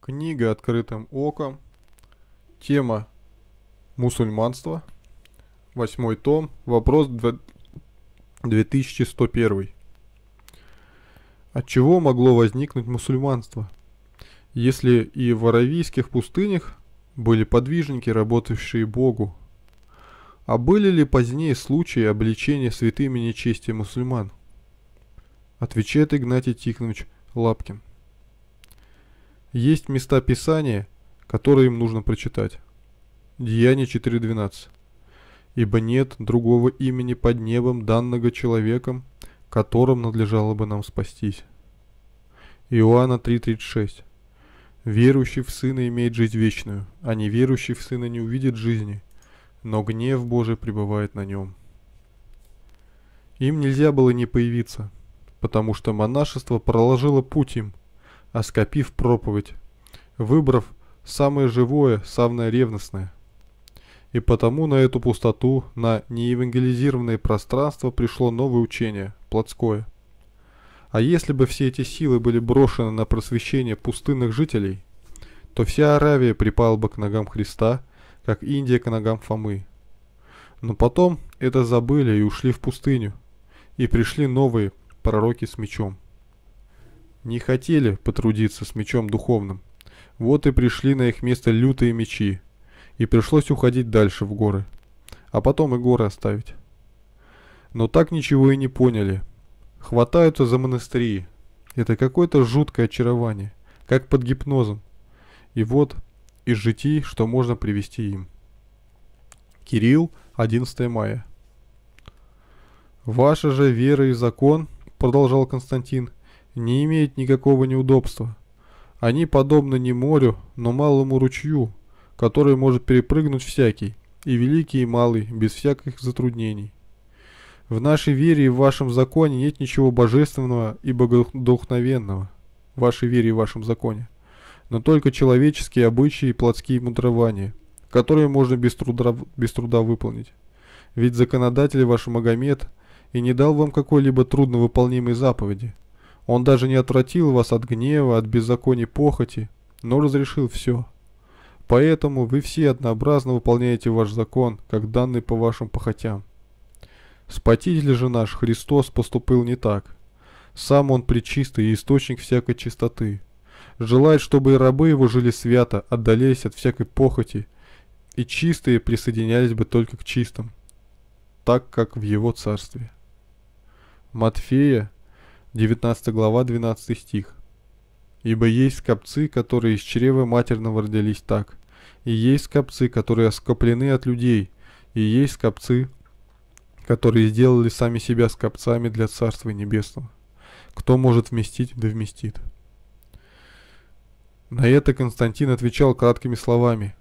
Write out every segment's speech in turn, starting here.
Книга «Открытым оком». Тема «Мусульманство». Восьмой том. Вопрос 2101. От чего могло возникнуть мусульманство? Если и в аравийских пустынях были подвижники, работавшие Богу, а были ли позднее случаи обличения святыми нечестия мусульман? Отвечает Игнатий Тихонович Лапкин. Есть места Писания, которые им нужно прочитать. Деяние 4.12. «Ибо нет другого имени под небом, данного человеком, которым надлежало бы нам спастись». Иоанна 3.36. «Верующий в Сына имеет жизнь вечную, а неверующий в Сына не увидит жизни, но гнев Божий пребывает на нем». Им нельзя было не появиться, потому что монашество проложило путь им – оскопив проповедь, выбрав самое живое, самое ревностное. И потому на эту пустоту, на неевангелизированное пространство пришло новое учение, плотское. А если бы все эти силы были брошены на просвещение пустынных жителей, то вся Аравия припала бы к ногам Христа, как Индия к ногам Фомы. Но потом это забыли и ушли в пустыню, и пришли новые пророки с мечом. Не хотели потрудиться с мечом духовным. Вот и пришли на их место лютые мечи. И пришлось уходить дальше в горы. А потом и горы оставить. Но так ничего и не поняли. Хватаются за монастыри. Это какое-то жуткое очарование. Как под гипнозом. И вот из житий, что можно привести им. Кирилл, 11 мая. «Ваша же вера и закон, — продолжал Константин, — не имеет никакого неудобства. Они подобны не морю, но малому ручью, который может перепрыгнуть всякий, и великий, и малый, без всяких затруднений. В нашей вере и в вашем законе нет ничего божественного и богодухновенного, в вашей вере и в вашем законе, но только человеческие обычаи и плотские мудрования, которые можно без труда, без труда выполнить. Ведь законодатель ваш Магомед и не дал вам какой-либо трудновыполнимой заповеди – он даже не отвратил вас от гнева, от беззаконий похоти, но разрешил все. Поэтому вы все однообразно выполняете ваш закон, как данный по вашим похотям. Спаситель же наш, Христос, поступил не так. Сам Он причистый и источник всякой чистоты. Желает, чтобы и рабы Его жили свято, отдались от всякой похоти, и чистые присоединялись бы только к чистым, так как в Его Царстве. Матфея 19 глава, 12 стих. «Ибо есть скопцы, которые из чрева матерного родились так, и есть скопцы, которые скоплены от людей, и есть скопцы, которые сделали сами себя скопцами для Царства Небесного. Кто может вместить, да вместит». На это Константин отвечал краткими словами.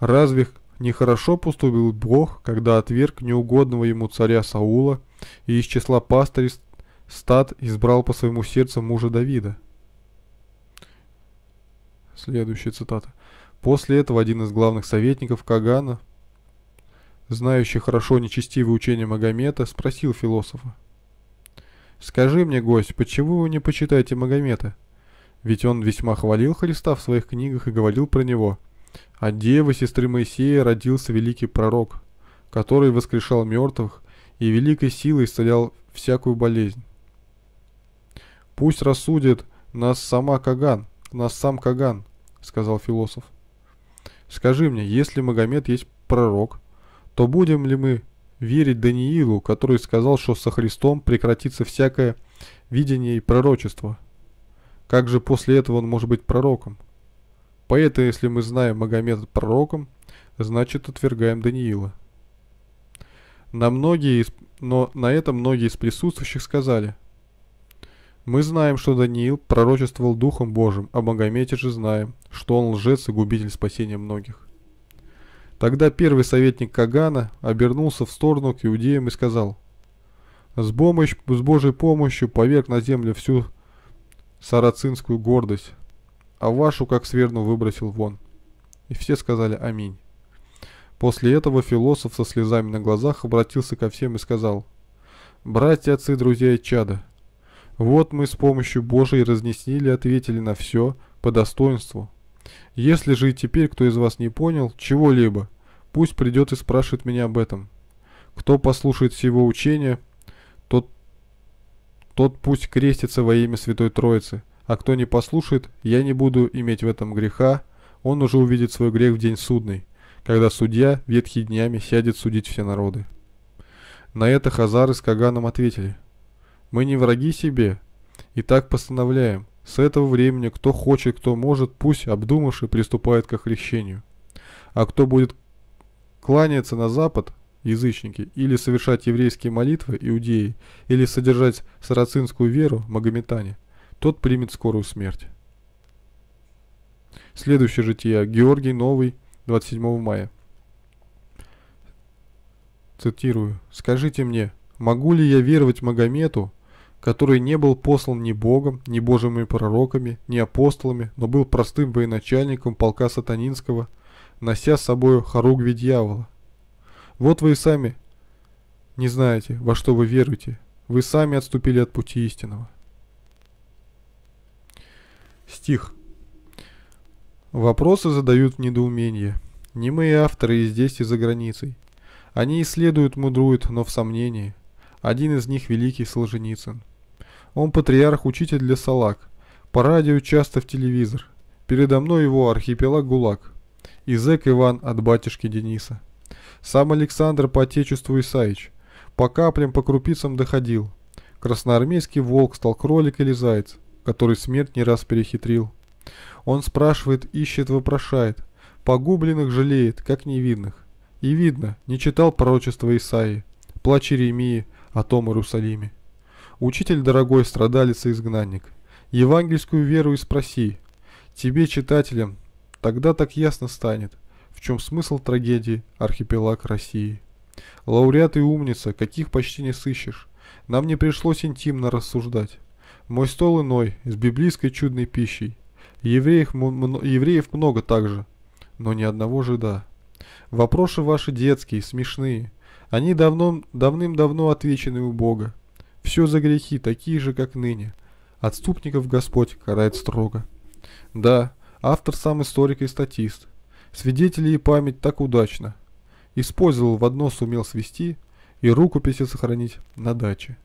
«Разве нехорошо поступил Бог, когда отверг неугодного ему царя Саула и из числа пастырей Стат избрал по своему сердцу мужа Давида. Следующая цитата. После этого один из главных советников Кагана, знающий хорошо нечестивые учения Магомета, спросил философа. «Скажи мне, гость, почему вы не почитаете Магомета? Ведь он весьма хвалил Христа в своих книгах и говорил про него. А девы сестры Моисея родился великий пророк, который воскрешал мертвых и великой силой исцелял всякую болезнь. «Пусть рассудит нас сама Каган, нас сам Каган», — сказал философ. «Скажи мне, если Магомед есть пророк, то будем ли мы верить Даниилу, который сказал, что со Христом прекратится всякое видение и пророчество? Как же после этого он может быть пророком? Поэтому, если мы знаем Магомед пророком, значит отвергаем Даниила». На многие, из... но на это многие из присутствующих сказали – мы знаем, что Даниил пророчествовал Духом Божьим, а Магомете же знаем, что он лжец и губитель спасения многих. Тогда первый советник Кагана обернулся в сторону к иудеям и сказал, «С, помощь, с Божьей помощью поверг на землю всю сарацинскую гордость, а вашу, как сверну, выбросил вон». И все сказали «Аминь». После этого философ со слезами на глазах обратился ко всем и сказал, «Братья, отцы, друзья и чада, вот мы с помощью Божией разнесли и ответили на все по достоинству. Если же и теперь кто из вас не понял чего-либо, пусть придет и спрашивает меня об этом. Кто послушает всего учения, тот, тот пусть крестится во имя Святой Троицы, а кто не послушает, я не буду иметь в этом греха, он уже увидит свой грех в день судный, когда судья ветхи днями сядет судить все народы. На это Хазары с Каганом ответили – мы не враги себе. И так постановляем. С этого времени кто хочет, кто может, пусть обдумавший приступает к крещению. А кто будет кланяться на запад, язычники, или совершать еврейские молитвы, иудеи, или содержать сарацинскую веру, магометане, тот примет скорую смерть. Следующее житие. Георгий Новый, 27 мая. Цитирую. «Скажите мне, могу ли я веровать Магомету, который не был послан ни Богом, ни Божьими пророками, ни апостолами, но был простым военачальником полка сатанинского, нося с собой хоругви дьявола. Вот вы и сами не знаете, во что вы веруете. Вы сами отступили от пути истинного. Стих. Вопросы задают недоумение. Немые авторы и здесь, и за границей. Они исследуют, мудруют, но в сомнении. Один из них – великий Солженицын. Он патриарх-учитель для салак. По радио часто в телевизор. Передо мной его архипелаг ГУЛАГ. И зэк Иван от батюшки Дениса. Сам Александр по отечеству Исаич. По каплям, по крупицам доходил. Красноармейский волк стал кролик или заяц, который смерть не раз перехитрил. Он спрашивает, ищет, вопрошает. Погубленных жалеет, как невидных. И видно, не читал пророчества Исаии, плач Иеремии о том Иерусалиме. Учитель дорогой, страдалец и изгнанник, евангельскую веру и спроси, тебе, читателям, тогда так ясно станет, в чем смысл трагедии «Архипелаг России». Лауреат и умница, каких почти не сыщешь. Нам не пришлось интимно рассуждать. Мой стол иной, с библейской чудной пищей. Евреев, евреев много также, но ни одного жида. Вопросы ваши детские, смешные. Они давно, давным-давно отвечены у Бога. Все за грехи, такие же, как ныне. Отступников Господь карает строго. Да, автор сам историк и статист. Свидетели и память так удачно. Использовал в одно сумел свести и рукописи сохранить на даче.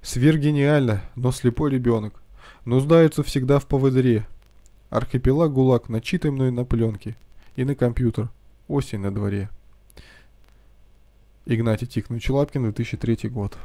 Свир гениально, но слепой ребенок. Нуждаются всегда в поводыре. Архипелаг ГУЛАГ начитай мной на пленке и на компьютер. Осень на дворе. Игнатий Тихонович Лапкин, 2003 год.